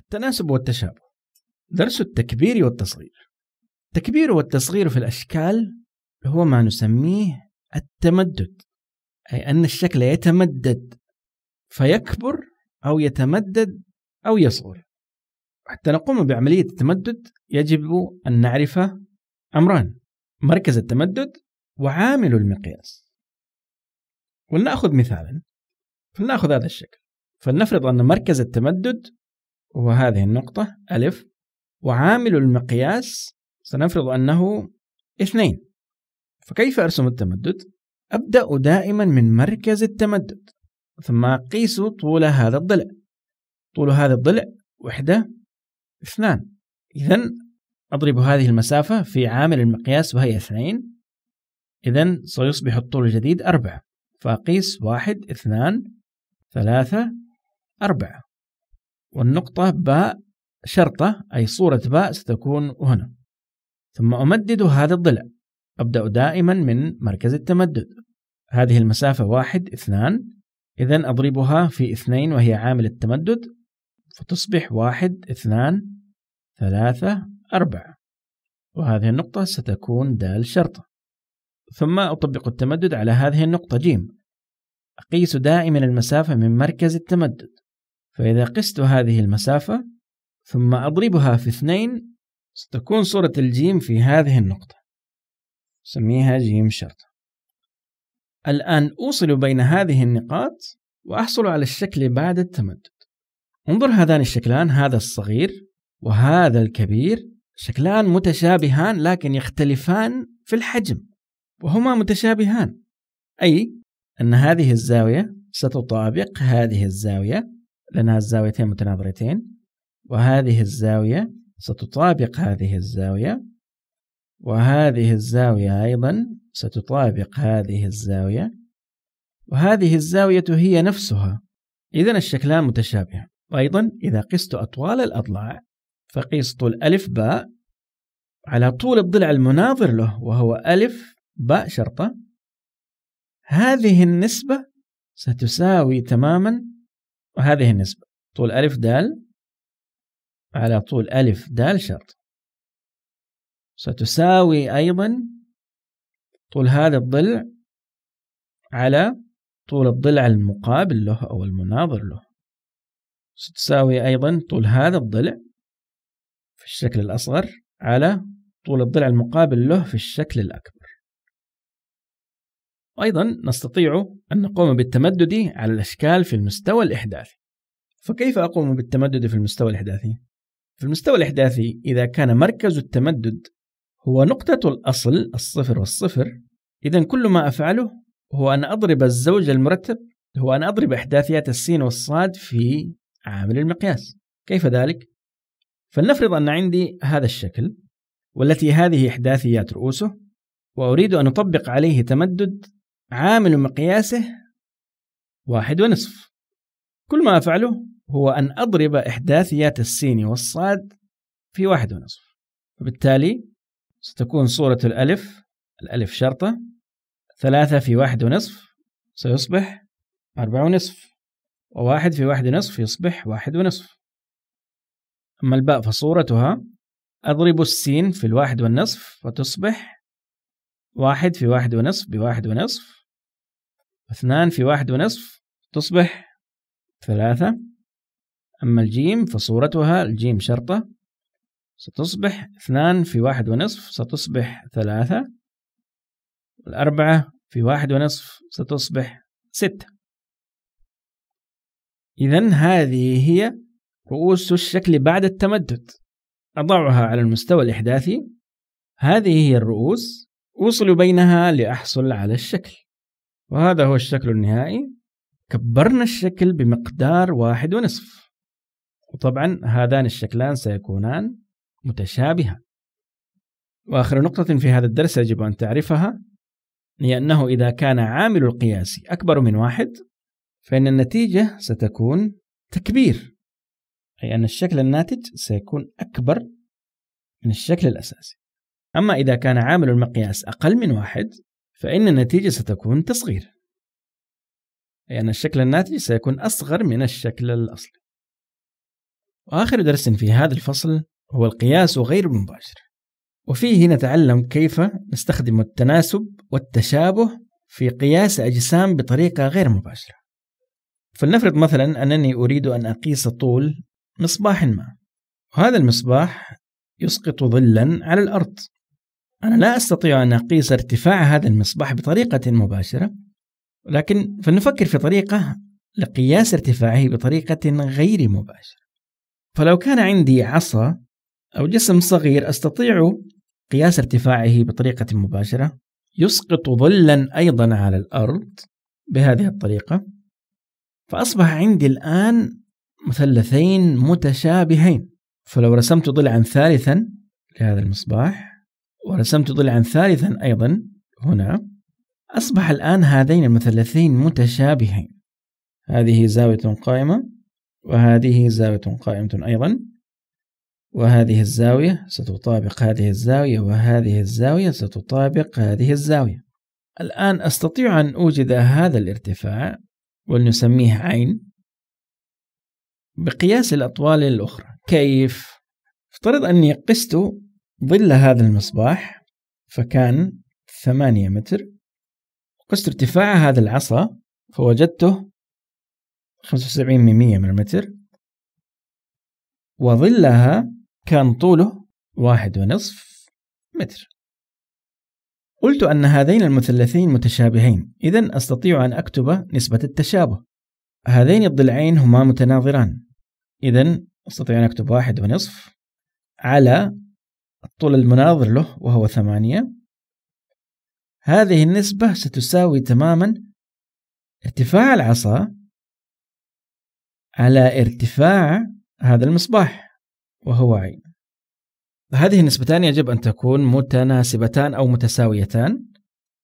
التناسب والتشابه درس التكبير والتصغير التكبير والتصغير في الأشكال هو ما نسميه التمدد أي أن الشكل يتمدد فيكبر أو يتمدد أو يصغر حتى نقوم بعملية التمدد يجب أن نعرف أمران مركز التمدد وعامل المقياس ولنأخذ مثالا فلنأخذ هذا الشكل فلنفرض أن مركز التمدد هو هذه النقطة ألف وعامل المقياس سنفرض أنه اثنين فكيف أرسم التمدد؟ أبدأ دائما من مركز التمدد ثم أقيس طول هذا الضلع طول هذا الضلع وحدة اثنان إذا أضرب هذه المسافة في عامل المقياس وهي اثنين إذا سيصبح الطول الجديد أربعة فأقيس واحد اثنان ثلاثة أربعة والنقطة باء شرطة أي صورة باء ستكون هنا ثم أمدد هذا الضلع أبدأ دائما من مركز التمدد هذه المسافة واحد اثنان إذا أضربها في اثنين وهي عامل التمدد فتصبح واحد اثنان ثلاثة أربعة وهذه النقطة ستكون دال شرطة ثم أطبق التمدد على هذه النقطة جيم أقيس دائما المسافة من مركز التمدد فإذا قست هذه المسافة ثم أضربها في اثنين ستكون صورة الجيم في هذه النقطة سميها جيم شرطة الآن أوصل بين هذه النقاط وأحصل على الشكل بعد التمدد انظر هذان الشكلان هذا الصغير وهذا الكبير شكلان متشابهان لكن يختلفان في الحجم وهما متشابهان أي أن هذه الزاوية ستطابق هذه الزاوية لأنها الزاويتين متناظرتين وهذه الزاوية ستطابق هذه الزاوية وهذه الزاوية أيضا ستطابق هذه الزاوية وهذه الزاوية هي نفسها إذا الشكلان متشابهان وأيضا إذا قست أطوال الأضلاع فقيس طول ألف باء على طول الضلع المناظر له وهو ألف باء شرطة هذه النسبة ستساوي تماما هذه النسبة طول ألف دال على طول ألف دال شرط ستساوي أيضا طول هذا الضلع على طول الضلع المقابل له أو المناظر له ستساوي أيضا طول هذا الضلع في الشكل الأصغر على طول الضلع المقابل له في الشكل الأكبر وأيضا نستطيع أن نقوم بالتمدد على الأشكال في المستوى الإحداثي فكيف أقوم بالتمدد في المستوى الإحداثي؟ في المستوى الإحداثي إذا كان مركز التمدد هو نقطة الأصل الصفر والصفر إذا كل ما أفعله هو أن أضرب الزوج المرتب هو أن أضرب إحداثيات السين والصاد في عامل المقياس كيف ذلك؟ فلنفرض أن عندي هذا الشكل والتي هذه إحداثيات رؤوسه وأريد أن أطبق عليه تمدد عامل مقياسه واحد ونصف كل ما أفعله هو أن أضرب إحداثيات السين والصاد في واحد ونصف وبالتالي ستكون صورة الألف الألف شرطة ثلاثة في واحد ونصف سيصبح أربعة ونصف وواحد في واحد ونصف يصبح واحد ونصف أما الباء فصورتها أضرب السين في الواحد والنصف فتصبح واحد في واحد ونصف بواحد ونصف اثنان في واحد ونصف تصبح ثلاثة أما الجيم فصورتها الجيم شرطة ستصبح اثنان في واحد ونصف ستصبح ثلاثة الأربعة في واحد ونصف ستصبح ستة إذا هذه هي رؤوس الشكل بعد التمدد أضعها على المستوى الإحداثي هذه هي الرؤوس أوصل بينها لأحصل على الشكل وهذا هو الشكل النهائي كبرنا الشكل بمقدار واحد ونصف وطبعا هذان الشكلان سيكونان متشابهان وآخر نقطة في هذا الدرس يجب أن تعرفها هي أنه إذا كان عامل القياس أكبر من واحد فإن النتيجة ستكون تكبير أي أن الشكل الناتج سيكون أكبر من الشكل الأساسي أما إذا كان عامل المقياس أقل من واحد فإن النتيجة ستكون تصغير أي أن الشكل الناتج سيكون أصغر من الشكل الأصلي وآخر درس في هذا الفصل هو القياس غير المباشر وفيه نتعلم كيف نستخدم التناسب والتشابه في قياس أجسام بطريقة غير مباشرة فلنفرض مثلا أنني أريد أن أقيس طول مصباح ما وهذا المصباح يسقط ظلا على الأرض أنا لا أستطيع أن أقيس ارتفاع هذا المصباح بطريقة مباشرة لكن فلنفكر في طريقة لقياس ارتفاعه بطريقة غير مباشرة فلو كان عندي عصا أو جسم صغير أستطيع قياس ارتفاعه بطريقة مباشرة يسقط ظلا أيضا على الأرض بهذه الطريقة فأصبح عندي الآن مثلثين متشابهين فلو رسمت ضلعا ثالثا لهذا المصباح ورسمت ضلعا ثالثا أيضا هنا أصبح الآن هذين المثلثين متشابهين هذه زاوية قائمة وهذه زاوية قائمة أيضا وهذه الزاوية ستطابق هذه الزاوية وهذه الزاوية ستطابق هذه الزاوية الآن أستطيع أن أوجد هذا الارتفاع ولنسميه عين بقياس الأطوال الأخرى كيف؟ افترض أني قست ظل هذا المصباح فكان ثمانية متر قست ارتفاع هذا العصا فوجدته وسبعين ميمية من المتر وظلها كان طوله واحد ونصف متر قلت أن هذين المثلثين متشابهين إذا أستطيع أن أكتب نسبة التشابه هذين الضلعين هما متناظران إذا أستطيع أن أكتب واحد ونصف على الطول المناظر له وهو ثمانية هذه النسبة ستساوي تماما ارتفاع العصا على ارتفاع هذا المصباح وهو عين هذه النسبتان يجب أن تكون متناسبتان أو متساويتان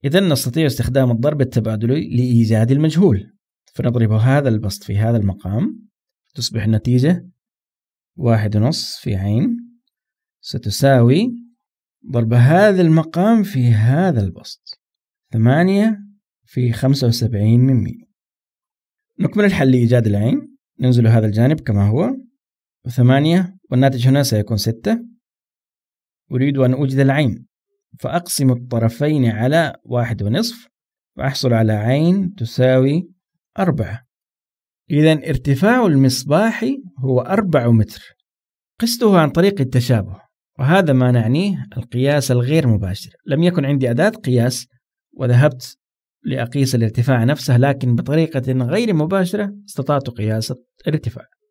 إذا نستطيع استخدام الضرب التبادلي لإيجاد المجهول فنضرب هذا البسط في هذا المقام تصبح النتيجة واحد ونص في عين ستساوي ضرب هذا المقام في هذا البسط ثمانية في خمسة وسبعين من مية نكمل الحل لإيجاد العين ننزل هذا الجانب كما هو ثمانية والناتج هنا سيكون ستة أريد أن أوجد العين فأقسم الطرفين على واحد ونصف فأحصل على عين تساوي أربعة إذا ارتفاع المصباح هو أربع متر قسته عن طريق التشابه وهذا ما نعنيه القياس الغير مباشر لم يكن عندي أداة قياس وذهبت لأقيس الارتفاع نفسه لكن بطريقة غير مباشرة استطعت قياس الارتفاع